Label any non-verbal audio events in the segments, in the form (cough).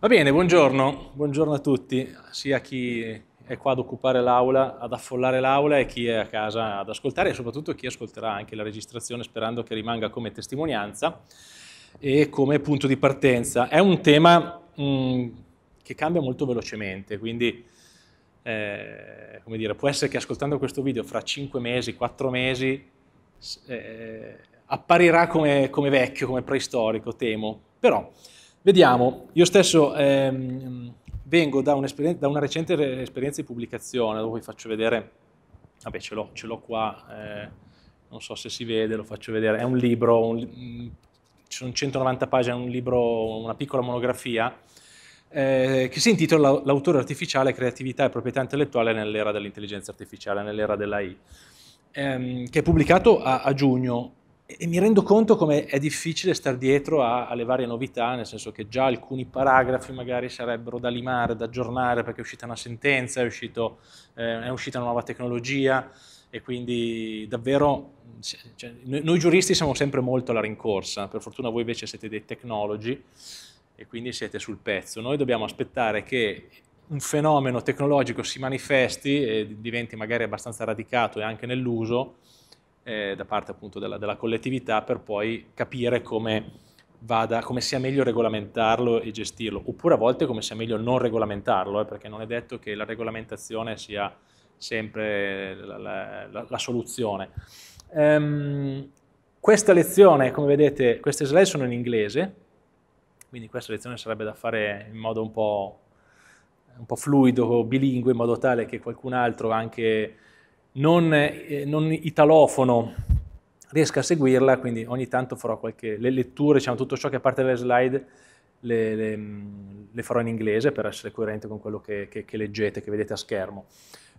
Va bene, buongiorno, buongiorno a tutti, sia a chi è qua ad occupare l'aula, ad affollare l'aula e chi è a casa ad ascoltare e soprattutto chi ascolterà anche la registrazione sperando che rimanga come testimonianza e come punto di partenza. È un tema mh, mm, che cambia molto velocemente, quindi eh, come dire, può essere che ascoltando questo video fra 5 mesi, 4 mesi, eh, apparirà come, come vecchio, come preistorico, temo, però Vediamo, io stesso ehm, vengo da, un da, una recente esperienza di pubblicazione, dove vi faccio vedere, vabbè ce l'ho, qua, eh, non so se si vede, lo faccio vedere, è un libro, un, mh, mm, sono 190 pagine, un libro, una piccola monografia, eh, che si intitola L'autore artificiale, creatività e proprietà intellettuale nell'era dell'intelligenza artificiale, nell'era dell'AI, ehm, che è pubblicato a, a giugno e mi rendo conto come è difficile stare dietro a, alle varie novità, nel senso che già alcuni paragrafi magari sarebbero da limare, da aggiornare, perché è uscita una sentenza, è, uscito, eh, è uscita una nuova tecnologia e quindi davvero cioè, noi, noi, giuristi siamo sempre molto alla rincorsa, per fortuna voi invece siete dei tecnologi e quindi siete sul pezzo. Noi dobbiamo aspettare che un fenomeno tecnologico si manifesti e diventi magari abbastanza radicato e anche nell'uso eh, da parte appunto della, della, collettività per poi capire come, vada, come sia meglio regolamentarlo e gestirlo, oppure a volte come sia meglio non regolamentarlo, eh, perché non è detto che la regolamentazione sia sempre la, la, la, la soluzione. Um, questa lezione, come vedete, queste slide sono in inglese, quindi questa lezione sarebbe da fare in modo un po', un po fluido, bilingue, in modo tale che qualcun altro anche non, eh, non italofono riesca a seguirla, quindi ogni tanto farò qualche, le letture, diciamo tutto ciò che a parte le slide, le, le, mm, le, farò in inglese per essere coerente con quello che, che, che leggete, che vedete a schermo.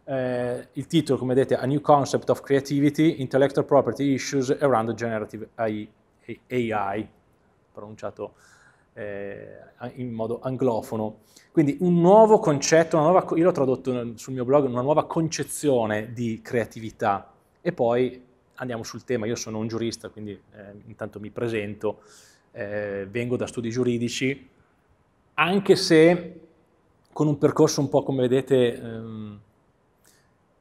Eh, il titolo, come vedete, A New Concept of Creativity, Intellectual Property Issues Around Generative AI, AI pronunciato eh, in modo anglofono. Quindi un nuovo concetto, nuova, io l'ho tradotto sul mio blog, una nuova concezione di creatività. E poi andiamo sul tema, io sono un giurista, quindi eh, intanto mi presento, eh, vengo da studi giuridici, anche se con un percorso un po' come vedete... Ehm,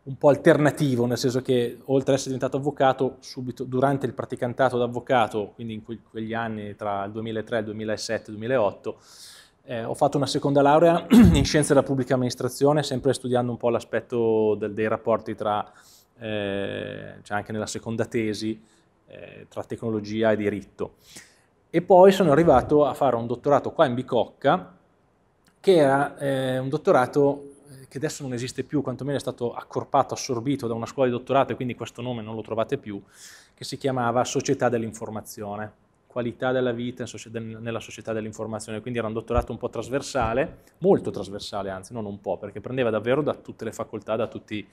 un po' alternativo, nel senso che oltre ad essere diventato avvocato, subito durante il praticantato d'avvocato, quindi in quegli anni tra il 2003, il 2007 il 2008, eh, ho fatto una seconda laurea (clears throat) in scienze della pubblica amministrazione, sempre studiando un po' l'aspetto del, dei rapporti tra, eh, cioè anche nella seconda tesi, eh, tra tecnologia e diritto. E poi sono arrivato a fare un dottorato qua in Bicocca, che era eh, un dottorato che adesso non esiste più, quantomeno è stato accorpato, assorbito da una scuola di dottorato e quindi questo nome non lo trovate più, che si chiamava Società dell'Informazione, qualità della vita nella società dell'informazione, quindi era un dottorato un po' trasversale, molto trasversale anzi, non un po', perché prendeva davvero da tutte le facoltà, da tutti...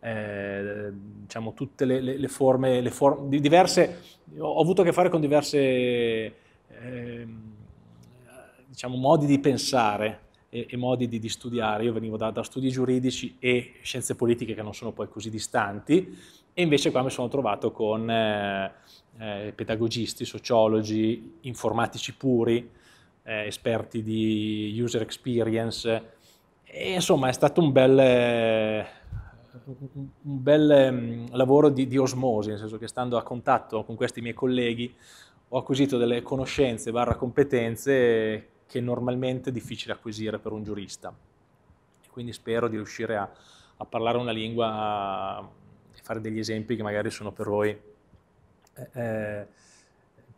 Eh, diciamo tutte le, le, le forme, le for- diverse, ho avuto a che fare con diverse eh, diciamo, modi di pensare e, e modi di, di, studiare. Io venivo da, da, studi giuridici e scienze politiche che non sono poi così distanti e invece qua mi sono trovato con eh, eh, pedagogisti, sociologi, informatici puri, eh, esperti di user experience e insomma è stato un bel un bel um, lavoro di, di, osmosi, nel senso che stando a contatto con questi miei colleghi ho acquisito delle conoscenze barra competenze che normalmente è difficile acquisire per un giurista. E quindi spero di riuscire a, a parlare una lingua e fare degli esempi che magari sono per voi eh, eh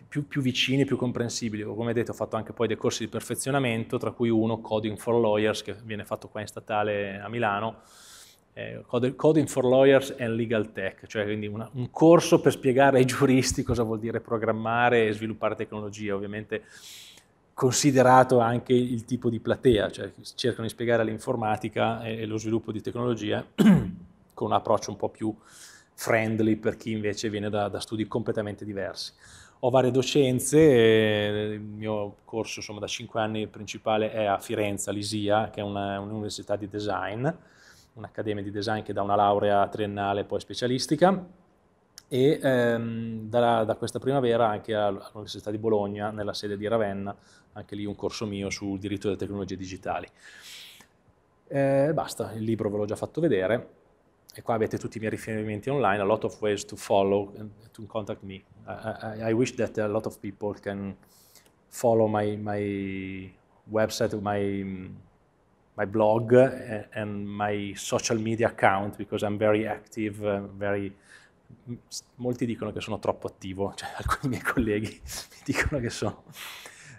più, più, vicini, più comprensibili. Come detto, ho fatto anche poi dei corsi di perfezionamento, tra cui uno Coding for Lawyers, che viene fatto qua in statale a Milano, eh, Coding for Lawyers and Legal Tech, cioè quindi una, un corso per spiegare ai giuristi cosa vuol dire programmare e sviluppare tecnologie. Ovviamente considerato anche il tipo di platea, cioè cercano di spiegare l'informatica e, e lo sviluppo di tecnologie (clears throat) con un approccio un po' più friendly per chi invece viene da, da studi completamente diversi. Ho varie docenze, eh, il mio corso insomma, da 5 anni principale è a Firenze, l'ISIA, che è una, un'università di design, un'accademia di design che dà una laurea triennale e poi specialistica e ehm, da, da, questa primavera anche all'Università di Bologna, nella sede di Ravenna, anche lì un corso mio sul diritto delle tecnologie digitali. Eh, basta, il libro ve l'ho già fatto vedere e qua avete tutti i miei riferimenti online, a lot of ways to follow, eh, to contact me. I, I, I wish that a lot of people can follow my, my website, my, my blog eh, and my social media account because I'm very active, uh, very molti dicono che sono troppo attivo, (laughs) cioè alcuni miei colleghi mi (laughs) dicono che sono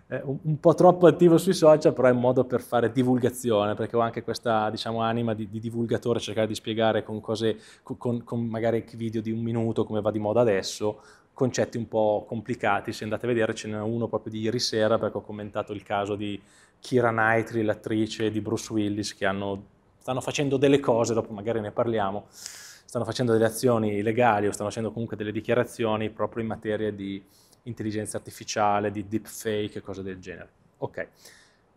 eh, un, un, po' troppo attivo sui social, però è un modo per fare divulgazione, perché ho anche questa diciamo, anima di, di divulgatore, cercare di spiegare con cose, con, con magari video di un minuto come va di moda adesso, concetti un po' complicati, se andate a vedere ce n'è uno proprio di ieri sera perché ho commentato il caso di Kira Knightley, l'attrice di Bruce Willis, che hanno, stanno facendo delle cose, dopo magari ne parliamo, stanno facendo delle azioni legali o stanno facendo comunque delle dichiarazioni proprio in materia di intelligenza artificiale, di deepfake e cose del genere. Ok,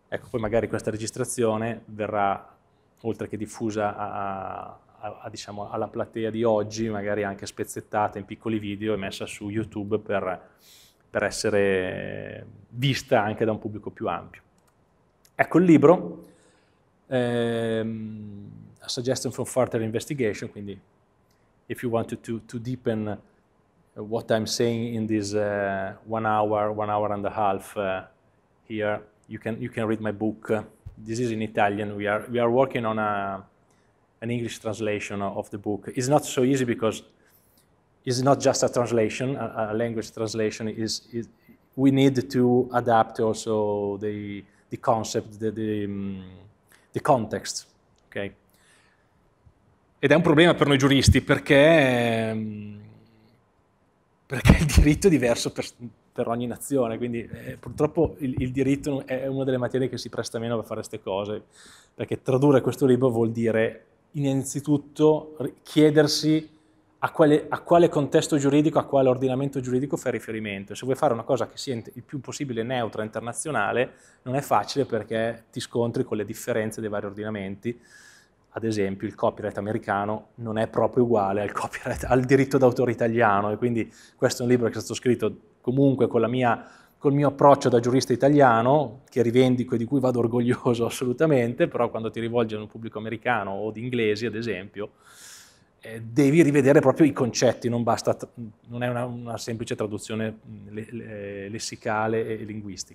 ecco poi magari questa registrazione verrà, oltre che diffusa a, a, a, diciamo, alla platea di oggi, magari anche spezzettata in piccoli video e messa su YouTube per, per essere vista anche da un pubblico più ampio. Ecco il libro, ehm, A Suggestion for Further Investigation, quindi if you wanted to, to deepen uh, what I'm saying in this uh, one hour, one hour and a half uh, here, you can, you can read my book. Uh, this is in Italian. We are, we are working on a, an English translation of the book. It's not so easy because it's not just a translation, a, a language translation. Is, we need to adapt also the, the concept, the, the, um, the context, okay? Ed è un problema per noi giuristi perché, ehm, perché il diritto è diverso per, per ogni nazione, quindi eh, purtroppo il, il, diritto è una delle materie che si presta meno a fare queste cose, perché tradurre questo libro vuol dire innanzitutto chiedersi a quale, a quale, contesto giuridico, a quale ordinamento giuridico fai riferimento. Se vuoi fare una cosa che sia il più possibile neutra internazionale, non è facile perché ti scontri con le differenze dei vari ordinamenti ad esempio, il copyright americano non è proprio uguale al, al diritto d'autore italiano e quindi questo è un libro che è stato scritto comunque con la mia col mio approccio da giurista italiano, che rivendico e di cui vado orgoglioso (laughs) assolutamente, però quando ti rivolgi a un pubblico americano o di inglesi, ad esempio, eh, devi rivedere proprio i concetti, non, basta, non è una, una semplice traduzione mm, eh, lessicale e linguistica.